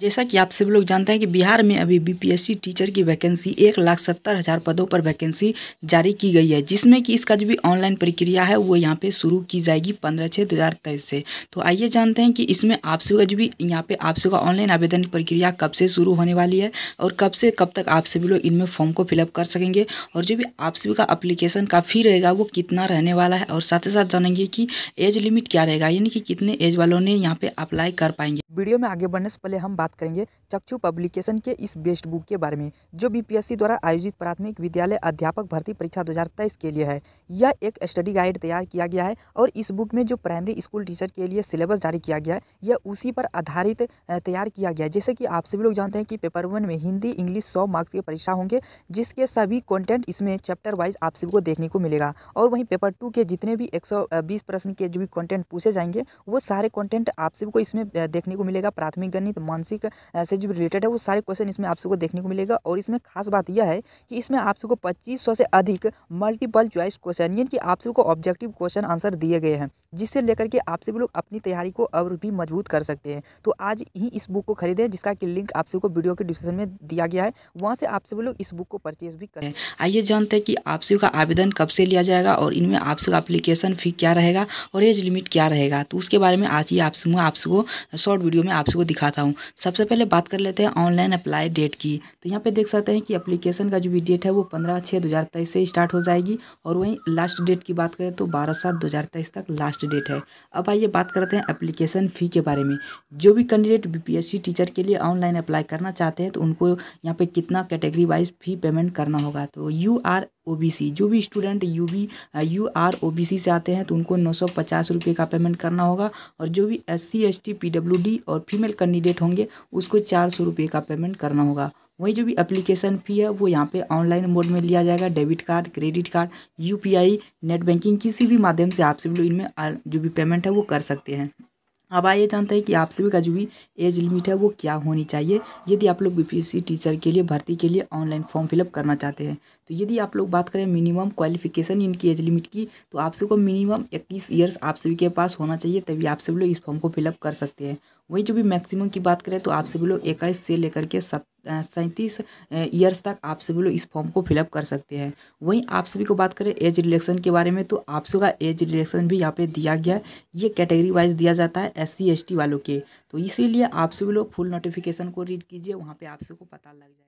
जैसा कि आप सभी लोग जानते हैं कि बिहार में अभी बीपीएससी टीचर की वैकेंसी एक लाख सत्तर हज़ार पदों पर वैकेंसी जारी की गई है जिसमें कि इसका जो भी ऑनलाइन प्रक्रिया है वो यहाँ पे शुरू की जाएगी पंद्रह छः दो हज़ार तेईस से तो आइए जानते हैं कि इसमें आप सभी का जो भी यहाँ पे आप सभी का ऑनलाइन आवेदन प्रक्रिया कब से शुरू होने वाली है और कब से कब तक आप सभी लोग इनमें फॉर्म को फिलअप कर सकेंगे और जो भी आप सभी का अप्लीकेशन का फी रहेगा वो कितना रहने वाला है और साथ ही साथ जानेंगे कि एज लिमिट क्या रहेगा यानी कि कितने एज वालों ने यहाँ पर अप्लाई कर पाएंगे वीडियो में आगे बढ़ने से पहले हम बात करेंगे चक्षु पब्लिकेशन के इस बेस्ट बुक के बारे में जो बीपीएससी द्वारा आयोजित प्राथमिक विद्यालय अध्यापक भर्ती परीक्षा 2023 के लिए है यह एक स्टडी गाइड तैयार किया गया है और इस बुक में जो प्राइमरी स्कूल टीचर के लिए सिलेबस जारी किया गया है यह उसी पर आधारित तैयार किया गया है जैसे कि आप सभी लोग जानते हैं कि पेपर वन में हिंदी इंग्लिश सौ मार्क्स की परीक्षा होंगे जिसके सभी कॉन्टेंट इसमें चैप्टर वाइज आप सभी को देखने को मिलेगा और वहीं पेपर टू के जितने भी एक प्रश्न के जो भी कॉन्टेंट पूछे जाएंगे वो सारे कॉन्टेंट आप सभी को इसमें देखने को मिलेगा प्राथमिक गणित मानसिक बेसिक से जो रिलेटेड है वो सारे क्वेश्चन इसमें आप सबको देखने को मिलेगा और इसमें खास बात यह है कि इसमें आप सबको पच्चीस से अधिक मल्टीपल च्वाइस क्वेश्चन यानी कि आप सबको ऑब्जेक्टिव क्वेश्चन आंसर दिए गए हैं जिससे लेकर के आप सभी लोग अपनी तैयारी को और भी मजबूत कर सकते हैं तो आज ही इस बुक को खरीदें जिसका कि लिंक आप सबको वीडियो के डिस्क्रिप्शन में दिया गया है वहाँ से आप सभी लोग इस बुक को परचेज भी करें आइए जानते हैं कि आप सभी का आवेदन कब से लिया जाएगा और इनमें आप सबका अप्लीकेशन फी क्या रहेगा और एज लिमिट क्या रहेगा तो उसके बारे में आज ही आप सबको आप सबको शॉर्ट वीडियो में आप सबको दिखाता हूँ सबसे पहले बात कर लेते हैं ऑनलाइन अप्लाई डेट की तो यहाँ पे देख सकते हैं कि एप्लीकेशन का जो भी डेट है वो पंद्रह छः दो हज़ार तेईस से स्टार्ट हो जाएगी और वहीं लास्ट डेट की बात करें तो बारह सात दो हज़ार तेईस तक लास्ट डेट है अब आइए बात करते हैं एप्लीकेशन फ़ी के बारे में जो भी कैंडिडेट सी टीचर के लिए ऑनलाइन अप्लाई करना चाहते हैं तो उनको यहाँ पर कितना कैटेगरी वाइज फ़ी पेमेंट करना होगा तो यू आर ओबीसी जो भी स्टूडेंट यू बी यू आर ओ से आते हैं तो उनको नौ सौ पचास रुपये का पेमेंट करना होगा और जो भी S C S T P W D और फीमेल कैंडिडेट होंगे उसको चार सौ रुपये का पेमेंट करना होगा वही जो भी एप्लीकेशन फ़ी है वो यहाँ पे ऑनलाइन मोड में लिया जाएगा debit card credit card UPI net banking किसी भी माध्यम से आप सभी लोग इनमें जो भी पेमेंट है वो कर सकते हैं अब आइए जानते हैं कि आप सभी का जो भी एज लिमिट है वो क्या होनी चाहिए यदि आप लोग बीपीएससी टीचर के लिए भर्ती के लिए ऑनलाइन फॉर्म फिलअप करना चाहते हैं तो यदि आप लोग बात करें मिनिमम क्वालिफिकेशन इनकी एज लिमिट की तो आप सबको मिनिमम इक्कीस ईयर्स आप सभी के पास होना चाहिए तभी आप सभी लोग इस फॉर्म को फिलअप कर सकते हैं वहीं जो भी मैक्सिमम की बात करें तो आप सभी लोग इक्कीस से लेकर के सत्तर सैंतीस ईयर्स तक आप सभी लोग इस फॉर्म को फिलअप कर सकते हैं वहीं आप सभी को बात करें एज रिलेक्शन के बारे में तो आप सभी का एज रिलेक्शन भी यहाँ पे दिया गया है ये कैटेगरी वाइज दिया जाता है एस सी वालों के तो इसीलिए आप सभी लोग फुल नोटिफिकेशन को रीड कीजिए वहाँ पर आप सबको पता लग जाए